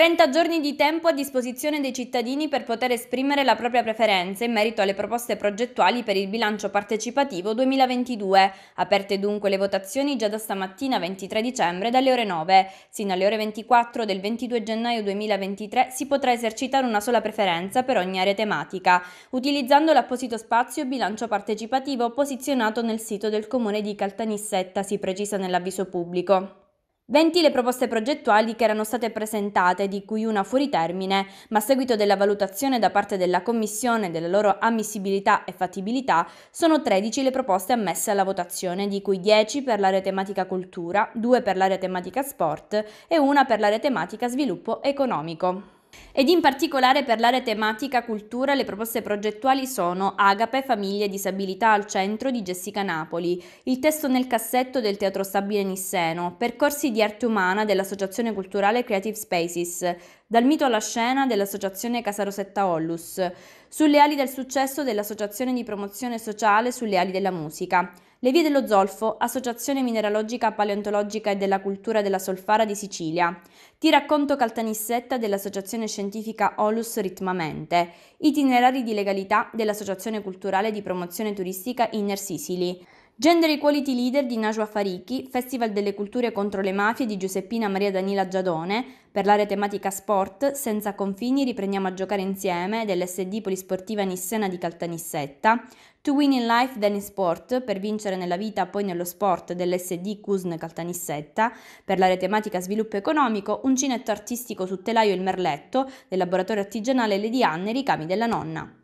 30 giorni di tempo a disposizione dei cittadini per poter esprimere la propria preferenza in merito alle proposte progettuali per il bilancio partecipativo 2022. Aperte dunque le votazioni già da stamattina 23 dicembre dalle ore 9. Sino alle ore 24 del 22 gennaio 2023 si potrà esercitare una sola preferenza per ogni area tematica, utilizzando l'apposito spazio bilancio partecipativo posizionato nel sito del comune di Caltanissetta, si precisa nell'avviso pubblico. 20 le proposte progettuali che erano state presentate, di cui una fuori termine, ma a seguito della valutazione da parte della Commissione della loro ammissibilità e fattibilità, sono 13 le proposte ammesse alla votazione, di cui 10 per l'area tematica cultura, 2 per l'area tematica sport e 1 per l'area tematica sviluppo economico. Ed in particolare per l'area tematica cultura le proposte progettuali sono Agape, famiglie e disabilità al centro di Jessica Napoli, il testo nel cassetto del Teatro Stabile Nisseno, percorsi di arte umana dell'Associazione Culturale Creative Spaces, dal mito alla scena dell'Associazione Casa Rosetta Ollus, sulle ali del successo dell'Associazione di promozione sociale sulle ali della musica. Le vie dello zolfo, associazione mineralogica paleontologica e della cultura della solfara di Sicilia. Ti racconto Caltanissetta dell'associazione scientifica Olus Ritmamente. Itinerari di legalità dell'associazione culturale di promozione turistica Inner Sicily. Gender Equality Leader di Najwa Farichi, Festival delle Culture contro le Mafie di Giuseppina Maria Danila Giadone, per l'area tematica sport, Senza confini riprendiamo a giocare insieme dell'SD Polisportiva Nissena di Caltanissetta, To Win in Life then in Sport, per vincere nella vita poi nello sport dell'SD Cusn Caltanissetta, per l'area tematica sviluppo economico, Uncinetto artistico su telaio il merletto del laboratorio artigianale Lady Anne Ricami della Nonna.